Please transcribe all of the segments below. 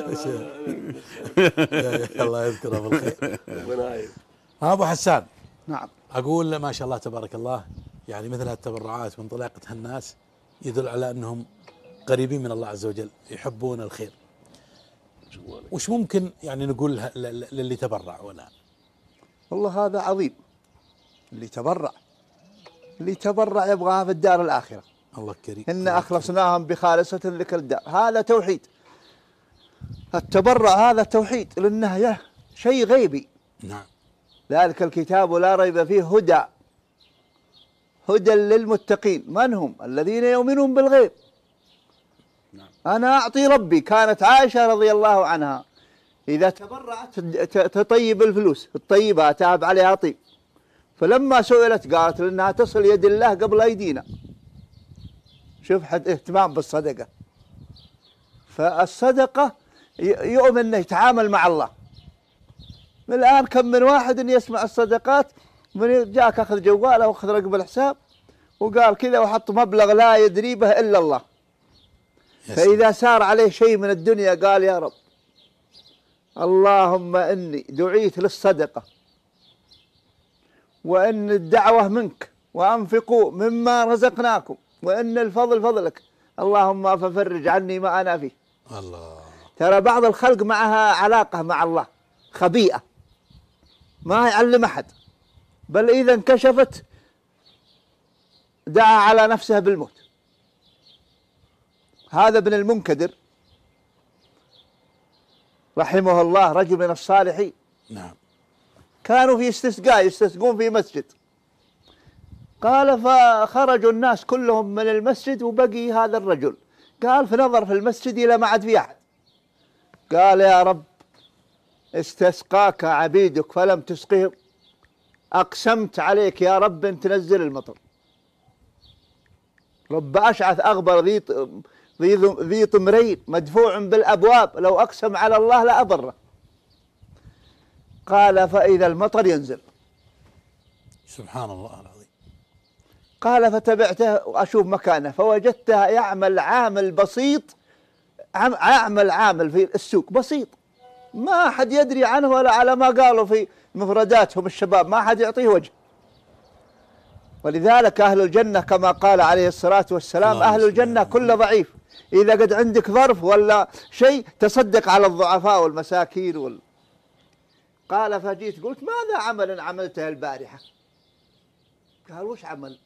الله يذكره بالخير ابو حسان نعم اقول ما شاء الله تبارك الله يعني مثل هالتبرعات وانطلاقة هالناس يدل على انهم قريبين من الله عز وجل يحبون الخير وش ممكن يعني نقول للي تبرع ولا والله هذا عظيم اللي تبرع اللي تبرع يبغاها في الدار الاخره الله كريم إن أخلصناهم بخالصة لك الدار هذا توحيد التبرع هذا توحيد لأنه شيء غيبي نعم ذلك الكتاب لا ريب فيه هدى هدى للمتقين من هم الذين يؤمنون بالغيب نعم. أنا أعطي ربي كانت عائشة رضي الله عنها إذا تبرعت تطيب الفلوس الطيبة تعب عليها طيب فلما سئلت قالت لأنها تصل يد الله قبل أيدينا شوف حد اهتمام بالصدقة فالصدقة يؤمن انه يتعامل مع الله من الان كم من واحد إن يسمع الصدقات من جاك اخذ جواله واخذ رقم الحساب وقال كذا وحط مبلغ لا يدري به الا الله فاذا سار عليه شيء من الدنيا قال يا رب اللهم اني دعيت للصدقه وان الدعوه منك وانفقوا مما رزقناكم وان الفضل فضلك اللهم ففرج عني ما انا فيه الله ترى بعض الخلق معها علاقة مع الله خبيئة ما يعلم أحد بل إذا انكشفت دعا على نفسه بالموت هذا ابن المنكدر رحمه الله رجل من الصالحين نعم كانوا في استسقاء يستسقون في مسجد قال فخرجوا الناس كلهم من المسجد وبقي هذا الرجل قال فنظر في المسجد إلى ما عاد في أحد قال يا رب استسقاك عبيدك فلم تسقهم أقسمت عليك يا رب أن تنزل المطر رب أشعث أغبر ذي ذي ذي طمرين مدفوع بالأبواب لو أقسم على الله لأبره قال فإذا المطر ينزل سبحان الله العظيم قال فتبعته وأشوف مكانه فوجدته يعمل عامل بسيط عمل عامل في السوق بسيط ما حد يدري عنه ولا على ما قالوا في مفرداتهم الشباب ما حد يعطيه وجه ولذلك أهل الجنة كما قال عليه الصلاة والسلام أهل الجنة كل ضعيف إذا قد عندك ظرف ولا شيء تصدق على الضعفاء والمساكين وال... قال فجيت قلت ماذا عمل عملته البارحة قال وش عمل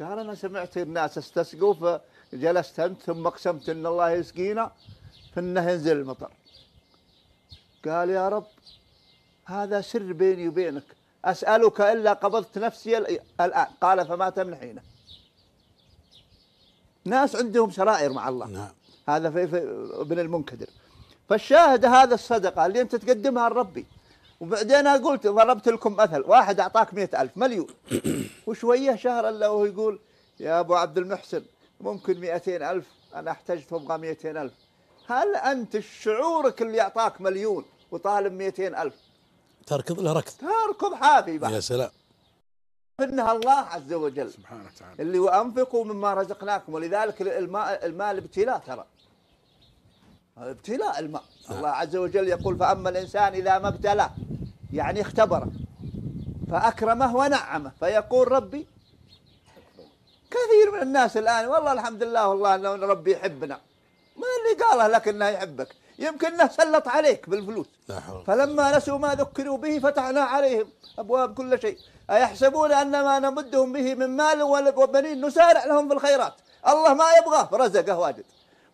قال أنا سمعت الناس استسقوا جلست أنت ثم أقسمت أن الله يسقينا فإنه ينزل المطر قال يا رب هذا سر بيني وبينك أسألك إلا قبضت نفسي الآن قال فما تمنحينه ناس عندهم سرائر مع الله نعم. هذا في, في ابن المنكدر فالشاهد هذا الصدقة اللي أنت تقدمها لربي وبعدين قلت ضربت لكم مثل واحد أعطاك مئة ألف مليون وشوية شهر إلا وهو يقول يا أبو عبد المحسن ممكن 200 ألف أنا احتجت أبغى 200 ألف هل أنت شعورك اللي يعطاك مليون وطالب 200 ألف تركض له ركض تركض حافي بعد يا سلام إنها الله عز وجل سبحانه وتعالى اللي وأنفقوا مما رزقناكم ولذلك الماء المال ابتلاء ترى ابتلاء الماء آه. الله عز وجل يقول فأما الإنسان إذا ما ابتلاه يعني اختبره فأكرمه ونعمه فيقول ربي كثير من الناس الآن والله الحمد لله والله أنه ربي يحبنا من اللي قاله لك أنه يحبك يمكن أنه سلط عليك بالفلوس فلما نسوا ما ذكروا به فتحنا عليهم أبواب كل شيء أيحسبون أن ما نمدهم به من مال وبنين نسارع لهم في الخيرات الله ما يبغاه رزقه واجد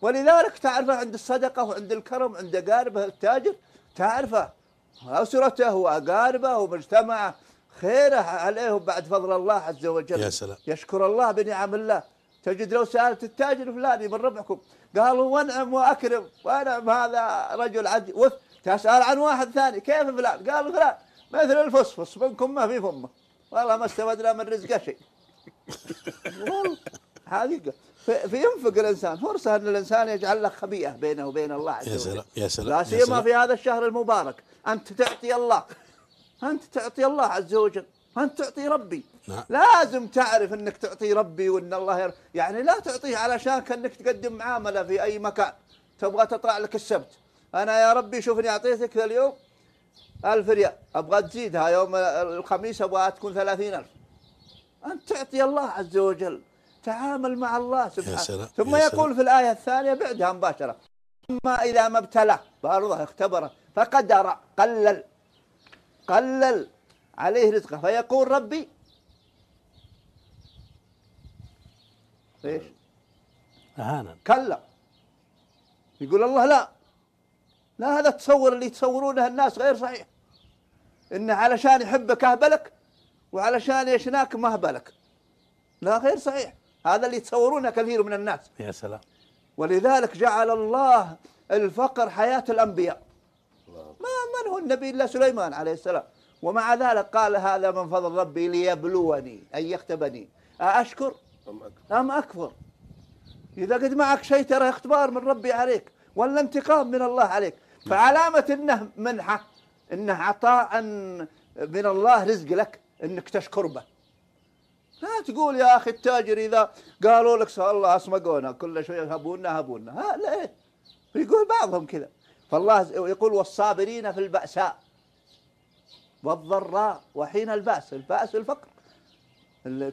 ولذلك تعرفه عند الصدقة وعند الكرم عند أقاربه التاجر تعرفه أسرته وأقاربه ومجتمعه خيره عليهم بعد فضل الله عز وجل يا سلام يشكر الله بنعم الله تجد لو سألت التاجر الفلاني من ربعكم قالوا وانعم وأكرم وانعم هذا رجل عد وث تسأل عن واحد ثاني كيف فلان قالوا فلان مثل الفصفص منكم ما في فمه والله ما استفدنا من رزقه شيء والله حقيقة فينفق الإنسان فرصة أن الإنسان يجعل له خبيئة بينه وبين الله عز وجل يا سلام يا سلام لا سيما في هذا الشهر المبارك أنت تعطي الله فأنت تعطي الله عز وجل فأنت تعطي ربي نعم. لازم تعرف أنك تعطي ربي وأن الله ير... يعني لا تعطيه علشان كأنك تقدم معاملة في أي مكان تبغى تطلع لك السبت أنا يا ربي شوفني أعطيتك اليوم ألف ريال أبغى تزيدها يوم الخميس أبغى تكون ثلاثين ألف أنت تعطي الله عز وجل تعامل مع الله سبحانه يا سلام. ثم يا يقول سلام. في الآية الثانية بعدها مباشرة أما إذا ما ابتلى فأرضه اختبره فقدر قلل قلل عليه رزقه فيقول ربي ايش؟ اهانا كلا يقول الله لا لا هذا التصور اللي يتصورونه الناس غير صحيح انه علشان يحبك اهبلك وعلشان يشناك ما اهبلك لا غير صحيح هذا اللي يتصورونه كثير من الناس يا سلام ولذلك جعل الله الفقر حياه الانبياء هو النبي إلا سليمان عليه السلام ومع ذلك قال هذا من فضل ربي ليبلوني أي يختبني أشكر أم أكفر إذا قد معك شيء ترى اختبار من ربي عليك ولا انتقام من الله عليك فعلامة أنه منحة أنه عطاء من الله رزق لك أنك تشكر به لا تقول يا أخي التاجر إذا قالوا لك الله اسمقونا كل شوية هبونا هبونا ها لا إيه يقول بعضهم كذا فالله يقول والصابرين في البأساء والضراء وحين البأس البأس الفقر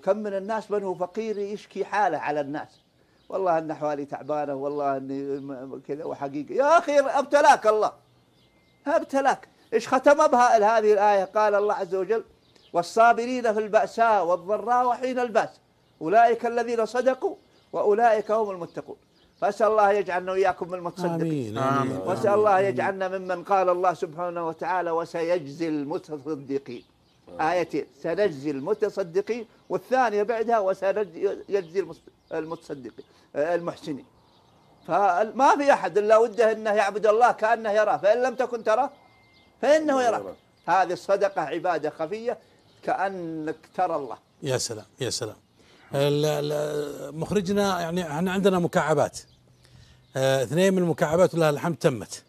كم من الناس من هو فقير يشكي حاله على الناس والله أن حوالي تعبانة والله أني كذا وحقيقة يا أخي ابتلاك الله ابتلاك إيش ختم بها هذه الآية قال الله عز وجل والصابرين في البأساء والضراء وحين البأس أولئك الذين صدقوا وأولئك هم المتقون فاسال الله يجعلنا واياكم من المتصدقين امين, آمين. واسال الله يجعلنا ممن قال الله سبحانه وتعالى وسيجزي المتصدقين آه. آيتين سنجزي المتصدقين والثانية بعدها وسنجزي المتصدقين آه، المحسنين فما في أحد إلا وده أنه يعبد الله كأنه يراه فإن لم تكن تراه فإنه يراه هذه الصدقة عبادة خفية كأنك ترى الله يا سلام يا سلام آه، مخرجنا يعني احنا عندنا مكعبات آه، اثنين من المكعبات ولله الحمد تمت